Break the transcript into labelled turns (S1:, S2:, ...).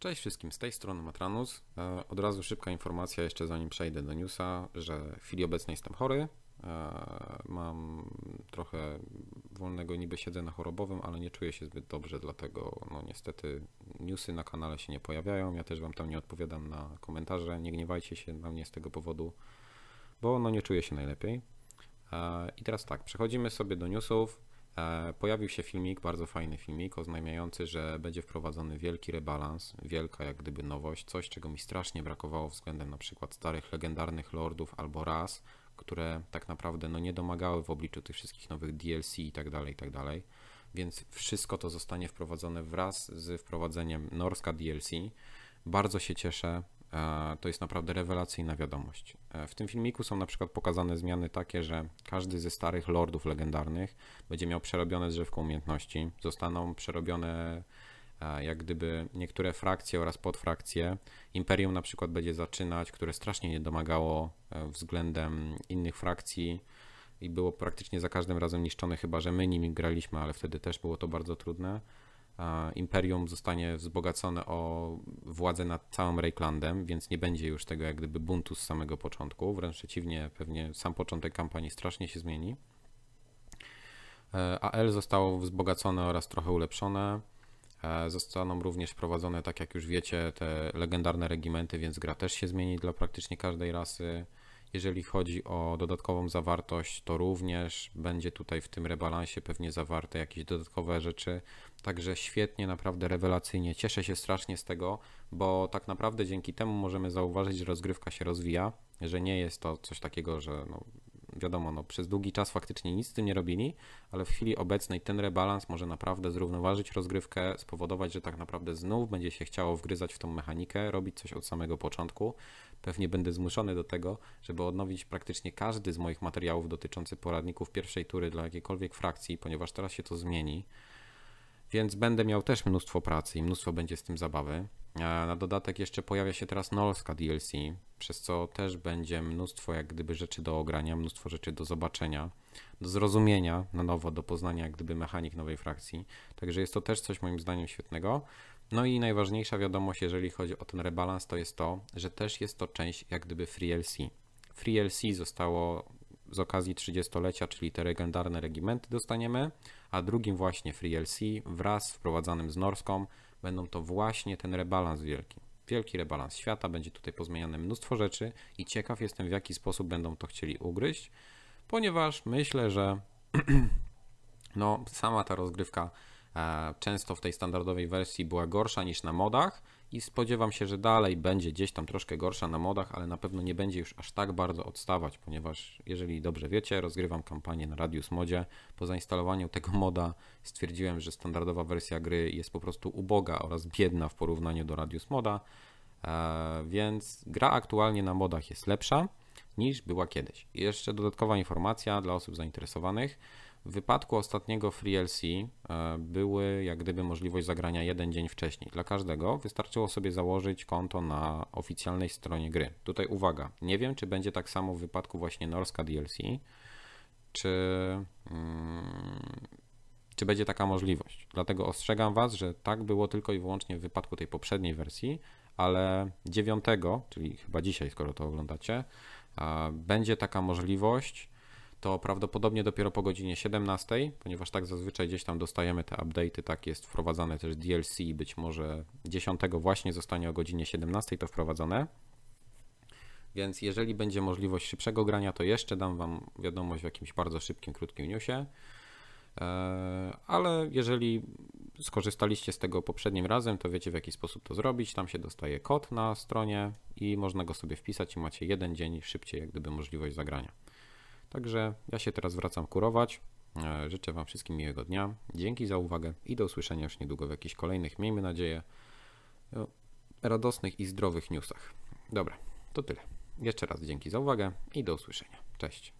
S1: Cześć wszystkim, z tej strony Matranus. E, od razu szybka informacja, jeszcze zanim przejdę do newsa, że w chwili obecnej jestem chory. E, mam trochę wolnego niby siedzenia chorobowym, ale nie czuję się zbyt dobrze, dlatego no niestety newsy na kanale się nie pojawiają. Ja też Wam tam nie odpowiadam na komentarze, nie gniewajcie się na mnie z tego powodu, bo no nie czuję się najlepiej. E, I teraz tak, przechodzimy sobie do newsów. E, pojawił się filmik, bardzo fajny filmik, oznajmiający, że będzie wprowadzony wielki rebalans, wielka jak gdyby nowość, coś czego mi strasznie brakowało względem na przykład starych legendarnych lordów albo ras, które tak naprawdę no, nie domagały w obliczu tych wszystkich nowych DLC i tak dalej, i tak dalej. Więc wszystko to zostanie wprowadzone wraz z wprowadzeniem Norska DLC. Bardzo się cieszę, E, to jest naprawdę rewelacyjna wiadomość. E, w tym filmiku są na przykład pokazane zmiany takie, że każdy ze starych lordów legendarnych będzie miał przerobione drzewko umiejętności, zostaną przerobione e, jak gdyby niektóre frakcje oraz podfrakcje. Imperium na przykład będzie zaczynać, które strasznie nie domagało względem innych frakcji i było praktycznie za każdym razem niszczone, chyba że my nimi graliśmy, ale wtedy też było to bardzo trudne imperium zostanie wzbogacone o władzę nad całym Reiklandem, więc nie będzie już tego jak gdyby buntu z samego początku. Wręcz przeciwnie, pewnie sam początek kampanii strasznie się zmieni. E, AL zostało wzbogacone oraz trochę ulepszone. E, zostaną również wprowadzone, tak jak już wiecie, te legendarne regimenty, więc gra też się zmieni dla praktycznie każdej rasy. Jeżeli chodzi o dodatkową zawartość, to również będzie tutaj w tym rebalansie pewnie zawarte jakieś dodatkowe rzeczy. Także świetnie, naprawdę rewelacyjnie. Cieszę się strasznie z tego, bo tak naprawdę dzięki temu możemy zauważyć, że rozgrywka się rozwija, że nie jest to coś takiego, że no, wiadomo, no, przez długi czas faktycznie nic z tym nie robili, ale w chwili obecnej ten rebalans może naprawdę zrównoważyć rozgrywkę, spowodować, że tak naprawdę znów będzie się chciało wgryzać w tą mechanikę, robić coś od samego początku. Pewnie będę zmuszony do tego, żeby odnowić praktycznie każdy z moich materiałów dotyczący poradników pierwszej tury dla jakiejkolwiek frakcji, ponieważ teraz się to zmieni. Więc będę miał też mnóstwo pracy i mnóstwo będzie z tym zabawy. E, na dodatek jeszcze pojawia się teraz Nolska DLC, przez co też będzie mnóstwo jak gdyby rzeczy do ogrania, mnóstwo rzeczy do zobaczenia, do zrozumienia na nowo, do poznania jak gdyby mechanik nowej frakcji. Także jest to też coś moim zdaniem świetnego. No i najważniejsza wiadomość, jeżeli chodzi o ten rebalans, to jest to, że też jest to część jak gdyby Free LC. Free LC zostało z okazji 30-lecia, czyli te legendarne regimenty dostaniemy, a drugim właśnie Free LC wraz z wprowadzanym z Norską będą to właśnie ten rebalans wielki wielki rebalans świata, będzie tutaj pozmieniane mnóstwo rzeczy i ciekaw jestem, w jaki sposób będą to chcieli ugryźć, ponieważ myślę, że no, sama ta rozgrywka często w tej standardowej wersji była gorsza niż na modach i spodziewam się, że dalej będzie gdzieś tam troszkę gorsza na modach, ale na pewno nie będzie już aż tak bardzo odstawać, ponieważ jeżeli dobrze wiecie, rozgrywam kampanię na Radius Modzie. Po zainstalowaniu tego moda stwierdziłem, że standardowa wersja gry jest po prostu uboga oraz biedna w porównaniu do Radius Moda, e, więc gra aktualnie na modach jest lepsza niż była kiedyś. jeszcze dodatkowa informacja dla osób zainteresowanych. W wypadku ostatniego FreeLC e, były jak gdyby możliwość zagrania jeden dzień wcześniej. Dla każdego wystarczyło sobie założyć konto na oficjalnej stronie gry. Tutaj uwaga, nie wiem czy będzie tak samo w wypadku właśnie Norska DLC, czy, mm, czy będzie taka możliwość. Dlatego ostrzegam Was, że tak było tylko i wyłącznie w wypadku tej poprzedniej wersji, ale 9, czyli chyba dzisiaj, skoro to oglądacie, będzie taka możliwość to prawdopodobnie dopiero po godzinie 17, ponieważ tak zazwyczaj gdzieś tam dostajemy te update'y, tak jest wprowadzane też DLC, być może 10 właśnie zostanie o godzinie 17 to wprowadzone. Więc jeżeli będzie możliwość szybszego grania, to jeszcze dam Wam wiadomość w jakimś bardzo szybkim, krótkim newsie. E, ale jeżeli skorzystaliście z tego poprzednim razem, to wiecie w jaki sposób to zrobić. Tam się dostaje kod na stronie i można go sobie wpisać i macie jeden dzień szybciej, jak gdyby możliwość zagrania. Także ja się teraz wracam kurować. E, życzę Wam wszystkim miłego dnia. Dzięki za uwagę i do usłyszenia już niedługo w jakichś kolejnych, miejmy nadzieję, radosnych i zdrowych newsach. Dobra, to tyle. Jeszcze raz dzięki za uwagę i do usłyszenia. Cześć.